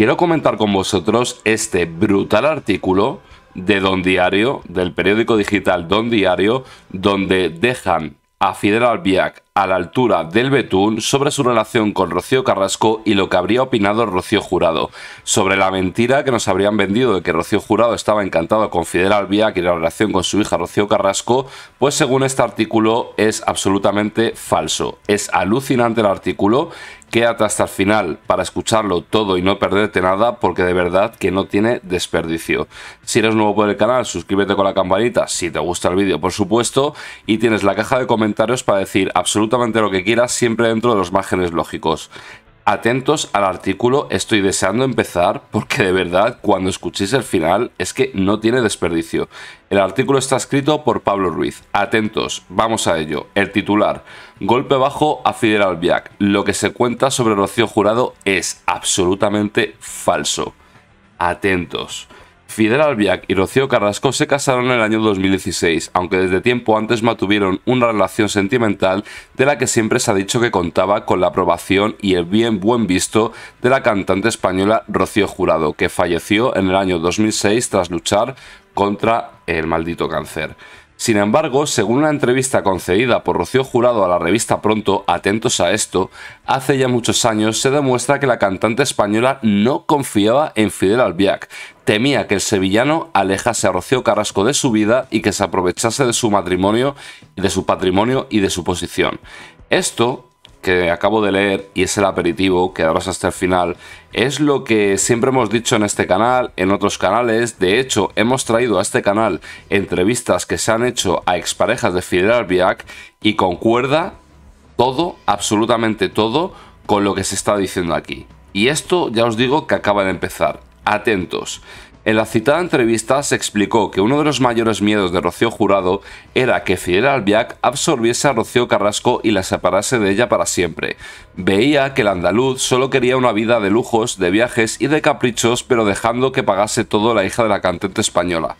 quiero comentar con vosotros este brutal artículo de Don Diario, del periódico digital Don Diario, donde dejan a Fidel Albiac a la altura del Betún sobre su relación con Rocío Carrasco y lo que habría opinado Rocío Jurado, sobre la mentira que nos habrían vendido de que Rocío Jurado estaba encantado con Fidel Albiac y la relación con su hija Rocío Carrasco, pues según este artículo es absolutamente falso. Es alucinante el artículo, quédate hasta el final para escucharlo todo y no perderte nada porque de verdad que no tiene desperdicio. Si eres nuevo por el canal, suscríbete con la campanita si te gusta el vídeo, por supuesto, y tienes la caja de comentarios para decir absolutamente lo que quieras, siempre dentro de los márgenes lógicos. Atentos al artículo, estoy deseando empezar porque de verdad cuando escuchéis el final es que no tiene desperdicio. El artículo está escrito por Pablo Ruiz. Atentos, vamos a ello. El titular, golpe bajo a Fidel Albiac. Lo que se cuenta sobre Rocío Jurado es absolutamente falso. Atentos. Fidel Albiac y Rocío Carrasco se casaron en el año 2016, aunque desde tiempo antes mantuvieron una relación sentimental de la que siempre se ha dicho que contaba con la aprobación y el bien buen visto de la cantante española Rocío Jurado, que falleció en el año 2006 tras luchar contra el maldito cáncer. Sin embargo, según una entrevista concedida por Rocío Jurado a la revista Pronto, atentos a esto, hace ya muchos años se demuestra que la cantante española no confiaba en Fidel Albiac, temía que el sevillano alejase a Rocío Carrasco de su vida y que se aprovechase de su matrimonio, de su patrimonio y de su posición. Esto que acabo de leer y es el aperitivo, que darás hasta el final, es lo que siempre hemos dicho en este canal, en otros canales, de hecho hemos traído a este canal entrevistas que se han hecho a exparejas de Fidel Albiac y concuerda todo, absolutamente todo, con lo que se está diciendo aquí. Y esto ya os digo que acaba de empezar atentos. En la citada entrevista se explicó que uno de los mayores miedos de Rocío Jurado era que Fidel Albiac absorbiese a Rocío Carrasco y la separase de ella para siempre. Veía que el andaluz solo quería una vida de lujos, de viajes y de caprichos, pero dejando que pagase todo la hija de la cantante española.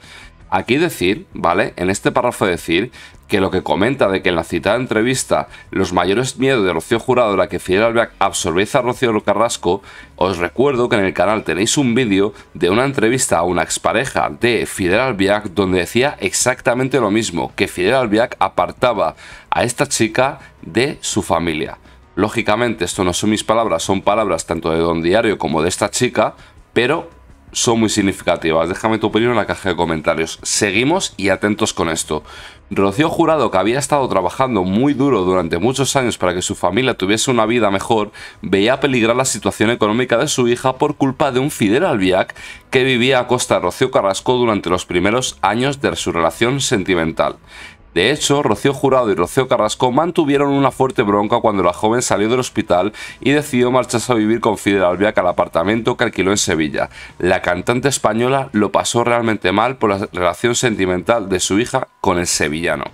Aquí decir, ¿vale? En este párrafo decir que lo que comenta de que en la citada entrevista los mayores miedos de Rocío Jurado la que Fidel Albiac absorbe a Rocío Carrasco, os recuerdo que en el canal tenéis un vídeo de una entrevista a una expareja de Fidel Albiac donde decía exactamente lo mismo, que Fidel Albiac apartaba a esta chica de su familia. Lógicamente, esto no son mis palabras, son palabras tanto de Don Diario como de esta chica, pero son muy significativas. Déjame tu opinión en la caja de comentarios. Seguimos y atentos con esto. Rocío Jurado, que había estado trabajando muy duro durante muchos años para que su familia tuviese una vida mejor, veía peligrar la situación económica de su hija por culpa de un Fidel Albiac que vivía a costa de Rocío Carrasco durante los primeros años de su relación sentimental. De hecho, Rocío Jurado y Rocío Carrasco mantuvieron una fuerte bronca cuando la joven salió del hospital y decidió marcharse a vivir con Fidel Albiac al apartamento que alquiló en Sevilla. La cantante española lo pasó realmente mal por la relación sentimental de su hija con el sevillano.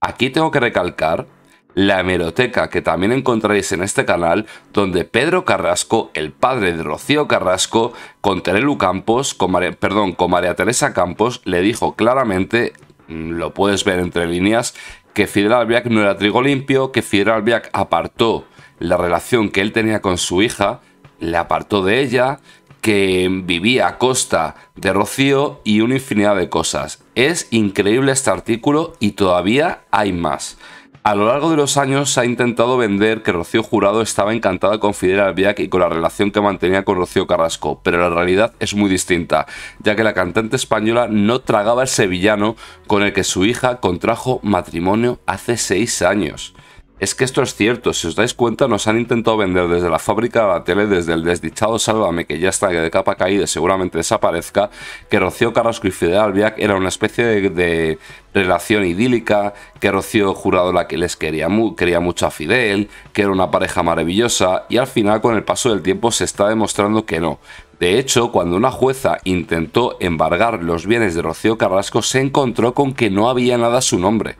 Aquí tengo que recalcar la hemeroteca que también encontráis en este canal, donde Pedro Carrasco, el padre de Rocío Carrasco, con Terelu Campos, con María Teresa Campos, le dijo claramente Mm, lo puedes ver entre líneas, que Fidel Albiac no era trigo limpio, que Fidel Albiac apartó la relación que él tenía con su hija, le apartó de ella, que vivía a costa de Rocío y una infinidad de cosas. Es increíble este artículo y todavía hay más. A lo largo de los años se ha intentado vender que Rocío Jurado estaba encantada con Fidel Albiac y con la relación que mantenía con Rocío Carrasco, pero la realidad es muy distinta, ya que la cantante española no tragaba el sevillano con el que su hija contrajo matrimonio hace seis años. Es que esto es cierto, si os dais cuenta nos han intentado vender desde la fábrica de la tele, desde el desdichado Sálvame que ya está de capa caída seguramente desaparezca, que Rocío Carrasco y Fidel Albiac era una especie de, relación idílica, que Rocío Jurado la que les quería, quería mucho a Fidel, que era una pareja maravillosa y al final con el paso del tiempo se está demostrando que no. De hecho, cuando una jueza intentó embargar los bienes de Rocío Carrasco se encontró con que no había nada a su nombre.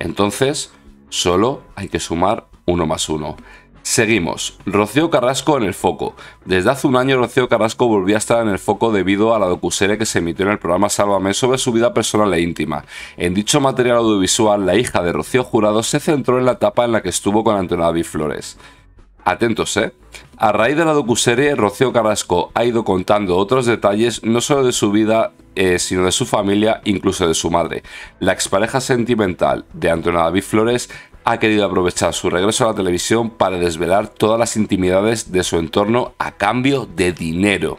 Entonces, Solo hay que sumar uno más uno. Seguimos. Rocío Carrasco en el foco. Desde hace un año Rocío Carrasco volvió a estar en el foco debido a la docuserie que se emitió en el programa Sálvame sobre su vida personal e íntima. En dicho material audiovisual, la hija de Rocío Jurado se centró en la etapa en la que estuvo con Antonio David Flores. Atentos, ¿eh? A raíz de la docuserie, Rocío Carrasco ha ido contando otros detalles no solo de su vida, eh, sino de su familia, incluso de su madre. La expareja sentimental de Antonio David Flores ha querido aprovechar su regreso a la televisión para desvelar todas las intimidades de su entorno a cambio de dinero.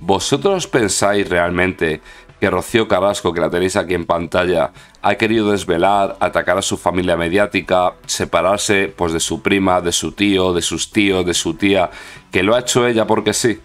¿Vosotros pensáis realmente que Rocío Carrasco, que la tenéis aquí en pantalla, ha querido desvelar, atacar a su familia mediática, separarse pues de su prima, de su tío, de sus tíos, de su tía, que lo ha hecho ella porque sí,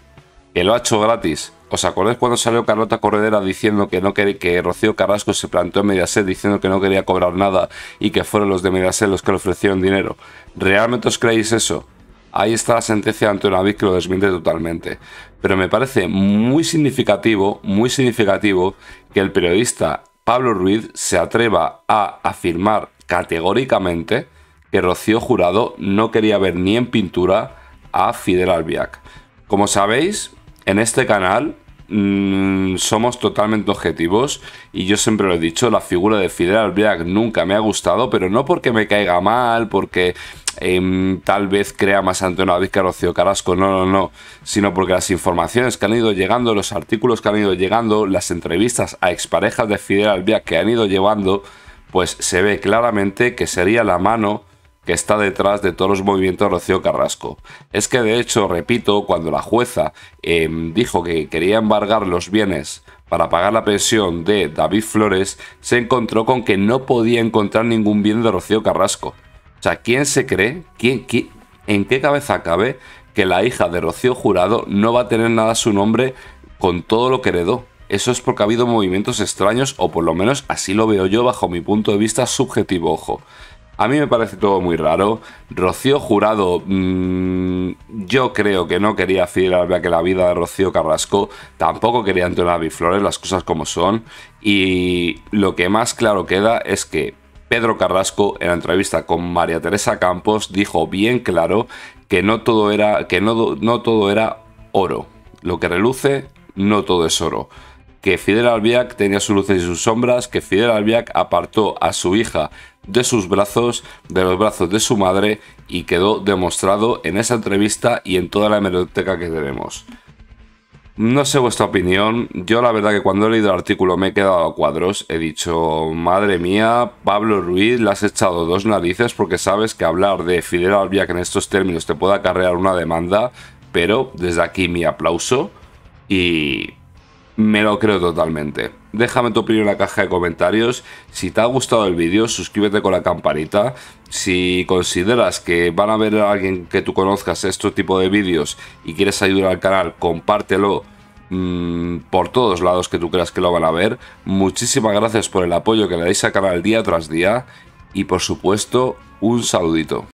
que lo ha hecho gratis. ¿Os acordáis cuando salió Carlota Corredera diciendo que no quería, que Rocío Carrasco se plantó en Mediaset diciendo que no quería cobrar nada y que fueron los de Mediaset los que le ofrecieron dinero? ¿Realmente os creéis eso? ahí está la sentencia de una que lo desmiente totalmente. Pero me parece muy significativo, muy significativo que el periodista Pablo Ruiz se atreva a afirmar categóricamente que Rocío Jurado no quería ver ni en pintura a Fidel Albiac. Como sabéis, en este canal Mm, somos totalmente objetivos y yo siempre lo he dicho, la figura de Fidel Albiac nunca me ha gustado, pero no porque me caiga mal, porque em, tal vez crea más Antonio vizca que Rocío Carrasco, no, no, no, sino porque las informaciones que han ido llegando, los artículos que han ido llegando, las entrevistas a exparejas de Fidel Albiac que han ido llevando, pues se ve claramente que sería la mano que está detrás de todos los movimientos de Rocío Carrasco. Es que de hecho, repito, cuando la jueza em, dijo que quería embargar los bienes para pagar la pensión de David Flores, se encontró con que no podía encontrar ningún bien de Rocío Carrasco. O sea, ¿quién se cree? ¿Quién, quién, en qué cabeza cabe que la hija de Rocío Jurado no va a tener nada a su nombre con todo lo que heredó? Eso es porque ha habido movimientos extraños, o por lo menos así lo veo yo bajo mi punto de vista subjetivo, ojo. A mí me parece todo muy raro. Rocío Jurado, mm, yo creo que no quería Fidel que la vida de Rocío Carrasco, tampoco quería Antonio Flores, las cosas como son. Y lo que más claro queda es que Pedro Carrasco, en la entrevista con María Teresa Campos, dijo bien claro que no todo era, que no, no todo era oro. Lo que reluce, no todo es oro que Fidel Albiac tenía sus luces y sus sombras, que Fidel Albiac apartó a su hija de sus brazos, de los brazos de su madre, y quedó demostrado en esa entrevista y en toda la hemeroteca que tenemos. No sé vuestra opinión, yo la verdad que cuando he leído el artículo me he quedado a cuadros, he dicho, madre mía, Pablo Ruiz, le has echado dos narices porque sabes que hablar de Fidel que en estos términos te puede acarrear una demanda, pero desde aquí mi aplauso y me lo creo totalmente. Déjame tu opinión en la caja de comentarios. Si te ha gustado el vídeo, suscríbete con la campanita. Si consideras que van a ver a alguien que tú conozcas este tipo de vídeos y quieres ayudar al canal, compártelo mm, por todos lados que tú creas que lo van a ver. Muchísimas gracias por el apoyo que le dais al canal día tras día. Y por supuesto, un saludito.